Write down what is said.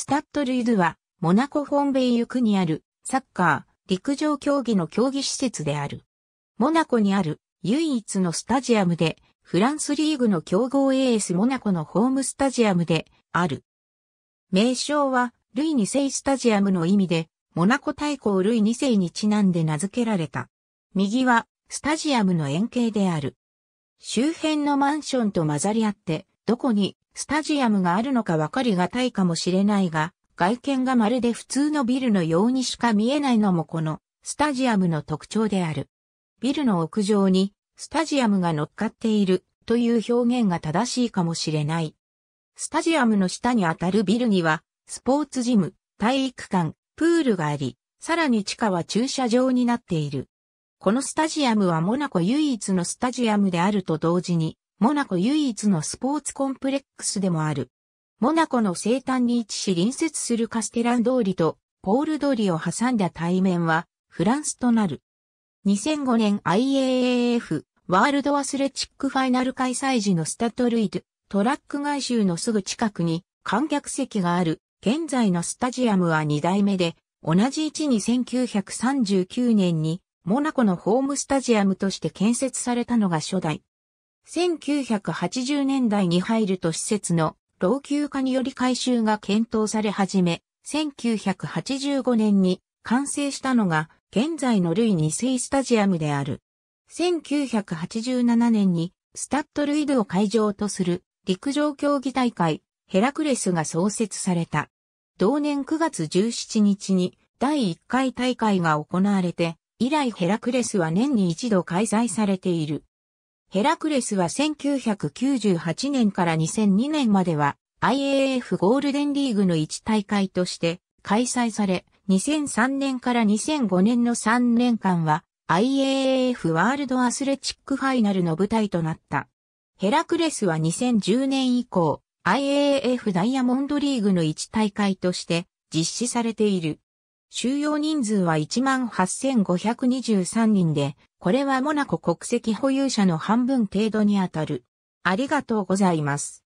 スタッドルイズは、モナコ本米行くにある、サッカー、陸上競技の競技施設である。モナコにある、唯一のスタジアムで、フランスリーグの強豪 AS モナコのホームスタジアムで、ある。名称は、ルイ2世スタジアムの意味で、モナコ大公ルイ2世にちなんで名付けられた。右は、スタジアムの円形である。周辺のマンションと混ざり合って、どこにスタジアムがあるのかわかりがたいかもしれないが、外見がまるで普通のビルのようにしか見えないのもこのスタジアムの特徴である。ビルの屋上にスタジアムが乗っかっているという表現が正しいかもしれない。スタジアムの下にあたるビルにはスポーツジム、体育館、プールがあり、さらに地下は駐車場になっている。このスタジアムはモナコ唯一のスタジアムであると同時に、モナコ唯一のスポーツコンプレックスでもある。モナコの西端に位置し隣接するカステラン通りとポール通りを挟んだ対面はフランスとなる。2005年 IAAF ワールドアスレチックファイナル開催時のスタトルイドトラック外周のすぐ近くに観客席がある現在のスタジアムは2代目で同じ位置に1939年にモナコのホームスタジアムとして建設されたのが初代1980年代に入ると施設の老朽化により改修が検討され始め、1985年に完成したのが現在のルイ2世スタジアムである。1987年にスタッドルイドを会場とする陸上競技大会ヘラクレスが創設された。同年9月17日に第1回大会が行われて、以来ヘラクレスは年に一度開催されている。ヘラクレスは1998年から2002年までは IAF ゴールデンリーグの1大会として開催され、2003年から2005年の3年間は IAF ワールドアスレチックファイナルの舞台となった。ヘラクレスは2010年以降、IAF ダイヤモンドリーグの1大会として実施されている。収容人数は18,523人で、これはモナコ国籍保有者の半分程度にあたる。ありがとうございます。